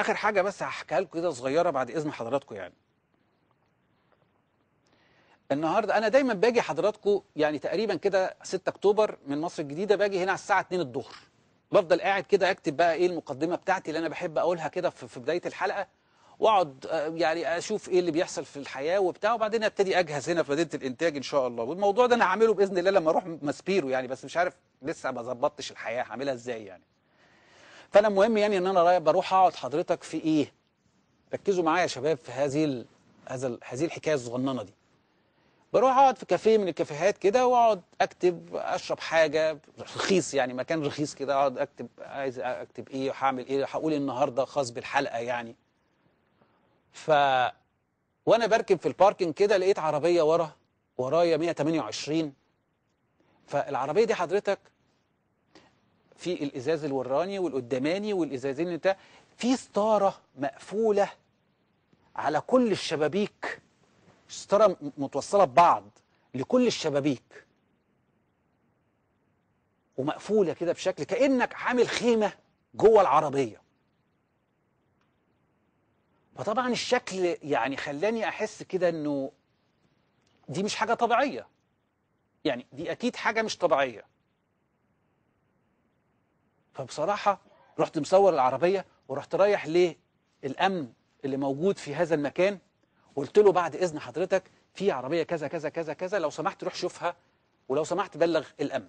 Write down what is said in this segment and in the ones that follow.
اخر حاجه بس هحكيها لكم كده صغيره بعد اذن حضراتكم يعني النهارده انا دايما باجي حضراتكم يعني تقريبا كده 6 اكتوبر من مصر الجديده باجي هنا على الساعه 2 الظهر بفضل قاعد كده اكتب بقى ايه المقدمه بتاعتي اللي انا بحب اقولها كده في بدايه الحلقه واقعد آه، يعني اشوف ايه اللي بيحصل في الحياه وبتاع وبعدين ابتدي اجهز هنا في مدينه الانتاج ان شاء الله والموضوع ده انا هعمله باذن الله لما اروح ماسبيرو يعني بس مش عارف لسه ما ظبطتش الحياه هعملها ازاي يعني فانا مهم يعني ان انا بروح اقعد حضرتك في ايه ركزوا معايا يا شباب في هذه ال... هذا هذه الحكايه الصغننه دي بروح اقعد في كافيه من الكافيهات كده واقعد اكتب اشرب حاجه رخيص يعني مكان رخيص كده اقعد اكتب عايز اكتب ايه وهعمل ايه هقول إيه النهارده خاص بالحلقه يعني ف وانا بركب في الباركنج كده لقيت عربيه ورا ورايا 128 فالعربيه دي حضرتك في الإزاز الوراني والقداماني والإزازين بتاع في ستارة مقفولة على كل الشبابيك ستارة متوصلة ببعض لكل الشبابيك ومقفولة كده بشكل كأنك عامل خيمة جوه العربية فطبعا الشكل يعني خلاني أحس كده أنه دي مش حاجة طبيعية يعني دي أكيد حاجة مش طبيعية فبصراحة رحت مصور العربية ورحت رايح للأمن اللي موجود في هذا المكان وقلت له بعد إذن حضرتك في عربية كذا كذا كذا كذا لو سمحت روح شوفها ولو سمحت بلغ الأمن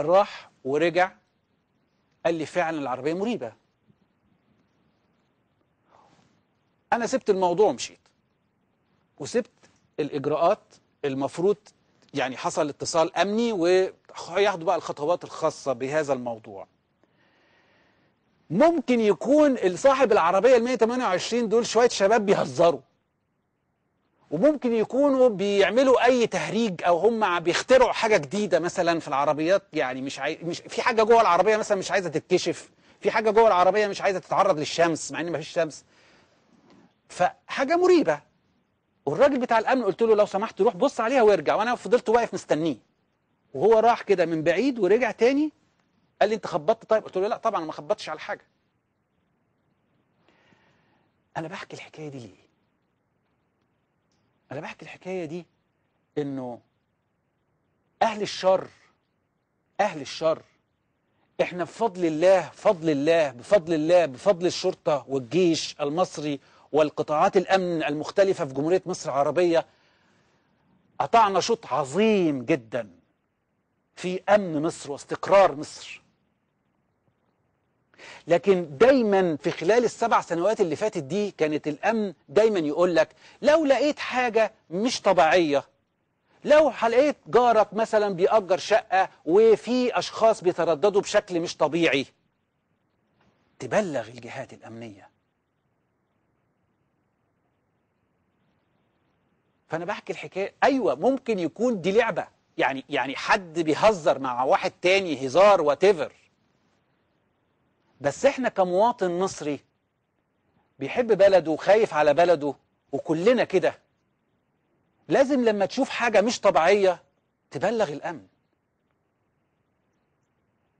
راح ورجع قال لي فعلا العربية مريبة أنا سبت الموضوع ومشيت وسبت الإجراءات المفروض يعني حصل اتصال أمني وياخدوا بقى الخطوات الخاصة بهذا الموضوع ممكن يكون صاحب العربية ال 128 دول شوية شباب بيهزروا وممكن يكونوا بيعملوا اي تهريج او هم بيخترعوا حاجه جديده مثلا في العربيات يعني مش عاي... مش في حاجه جوه العربيه مثلا مش عايزه تتكشف في حاجه جوه العربيه مش عايزه تتعرض للشمس مع ان مفيش شمس فحاجه مريبه والراجل بتاع الامن قلت له لو سمحت روح بص عليها وارجع وانا فضلت واقف مستنيه وهو راح كده من بعيد ورجع تاني قال لي انت خبطت طيب قلت له لا طبعا ما خبطتش على حاجه انا بحكي الحكايه دي ليه انا بحكي الحكايه دي انه اهل الشر اهل الشر احنا بفضل الله بفضل الله بفضل الله بفضل الشرطه والجيش المصري والقطاعات الأمن المختلفة في جمهورية مصر العربية قطعنا شوط عظيم جدا في أمن مصر واستقرار مصر لكن دايما في خلال السبع سنوات اللي فاتت دي كانت الأمن دايما يقول لك لو لقيت حاجة مش طبيعية لو لقيت جارك مثلا بيأجر شقة وفي أشخاص بيترددوا بشكل مش طبيعي تبلغ الجهات الأمنية فانا بحكي الحكايه ايوه ممكن يكون دي لعبه يعني يعني حد بيهزر مع واحد تاني هزار وات بس احنا كمواطن مصري بيحب بلده وخايف على بلده وكلنا كده لازم لما تشوف حاجه مش طبيعيه تبلغ الامن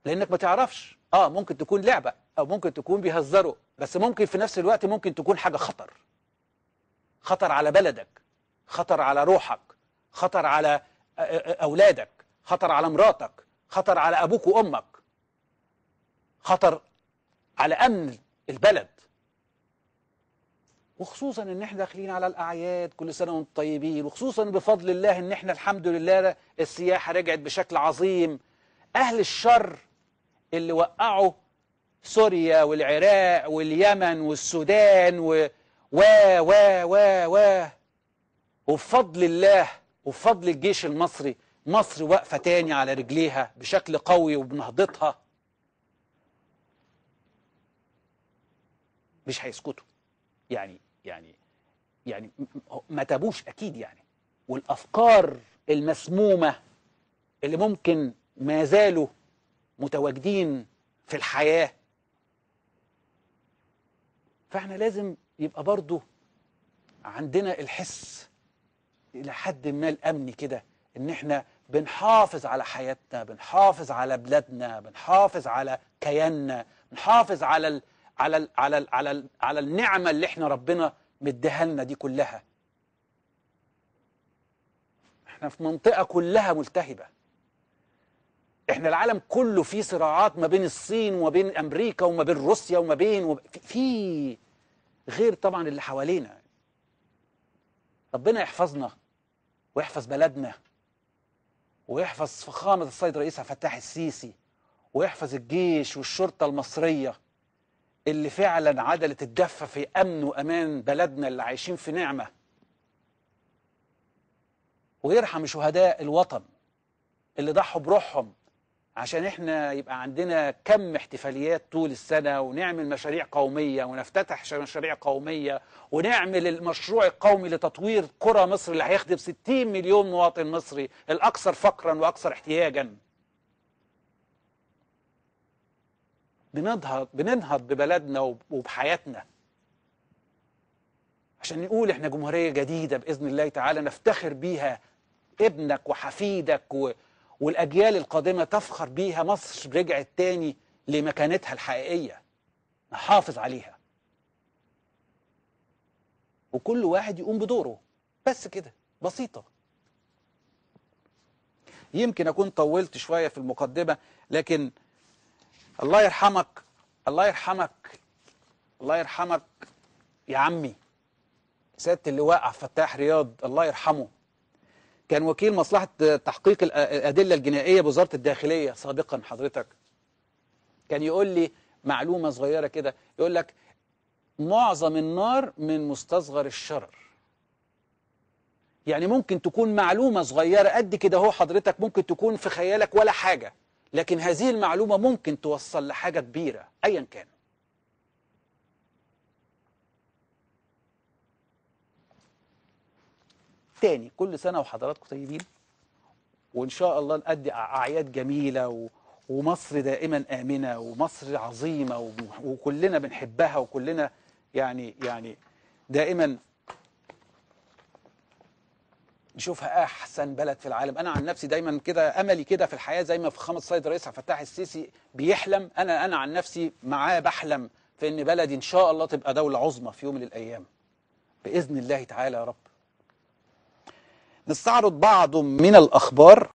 لانك ما تعرفش اه ممكن تكون لعبه او ممكن تكون بيهزروا بس ممكن في نفس الوقت ممكن تكون حاجه خطر خطر على بلدك خطر على روحك خطر على أولادك خطر على مراتك خطر على أبوك وأمك خطر على أمن البلد وخصوصا ان احنا داخلين على الاعياد كل سنه وانتم طيبين وخصوصا بفضل الله ان احنا الحمد لله السياحه رجعت بشكل عظيم اهل الشر اللي وقعوا سوريا والعراق واليمن والسودان و و و و, و وبفضل الله وبفضل الجيش المصري مصر واقفة تاني على رجليها بشكل قوي وبنهضتها مش هيسكتوا يعني يعني يعني ما تابوش أكيد يعني والأفكار المسمومة اللي ممكن ما زالوا متواجدين في الحياة فاحنا لازم يبقى برضو عندنا الحس إلى حد ما الأمن كده إن إحنا بنحافظ على حياتنا بنحافظ على بلادنا بنحافظ على كياننا بنحافظ على ال على ال على ال على, ال على النعمة اللي إحنا ربنا مديها لنا دي كلها إحنا في منطقة كلها ملتهبة احنا العالم كله فيه صراعات ما بين الصين وما بين امريكا وما بين روسيا وما بين وب... في غير طبعا اللي حوالينا ربنا يحفظنا ويحفظ بلدنا ويحفظ فخامة السيد رئيس عبد الفتاح السيسي ويحفظ الجيش والشرطة المصرية اللي فعلا عدلت الدفة في أمن وأمان بلدنا اللي عايشين في نعمة ويرحم شهداء الوطن اللي ضحوا بروحهم عشان احنا يبقى عندنا كم احتفاليات طول السنة ونعمل مشاريع قومية ونفتتح مشاريع قومية ونعمل المشروع القومي لتطوير قرى مصر اللي هيخدم 60 مليون مواطن مصري الأكثر فقرا وأكثر احتياجا بننهض بننهض ببلدنا وبحياتنا عشان نقول احنا جمهورية جديدة بإذن الله تعالى نفتخر بيها ابنك وحفيدك و... والأجيال القادمة تفخر بيها مصر رجعت تاني لمكانتها الحقيقية نحافظ عليها وكل واحد يقوم بدوره بس كده بسيطة يمكن أكون طولت شوية في المقدمة لكن الله يرحمك الله يرحمك الله يرحمك يا عمي سيادة اللواء عبد الفتاح رياض الله يرحمه كان وكيل مصلحة تحقيق الأدلة الجنائية بوزارة الداخلية سابقا حضرتك كان يقول لي معلومة صغيرة كده يقول لك معظم النار من مستصغر الشرر يعني ممكن تكون معلومة صغيرة قد كده هو حضرتك ممكن تكون في خيالك ولا حاجة لكن هذه المعلومة ممكن توصل لحاجة كبيرة أيا كان تاني كل سنة وحضراتكم طيبين وإن شاء الله نأدي أعياد جميلة و... ومصر دائما آمنة ومصر عظيمة و... وكلنا بنحبها وكلنا يعني يعني دائما نشوفها احسن بلد في العالم انا عن نفسي دايما كده املي كده في الحياه زي ما في خمس صيد رئيس عبد الفتاح السيسي بيحلم انا انا عن نفسي معاه بحلم في ان بلدي ان شاء الله تبقى دوله عظمى في يوم من الايام باذن الله تعالى يا رب نستعرض بعض من الأخبار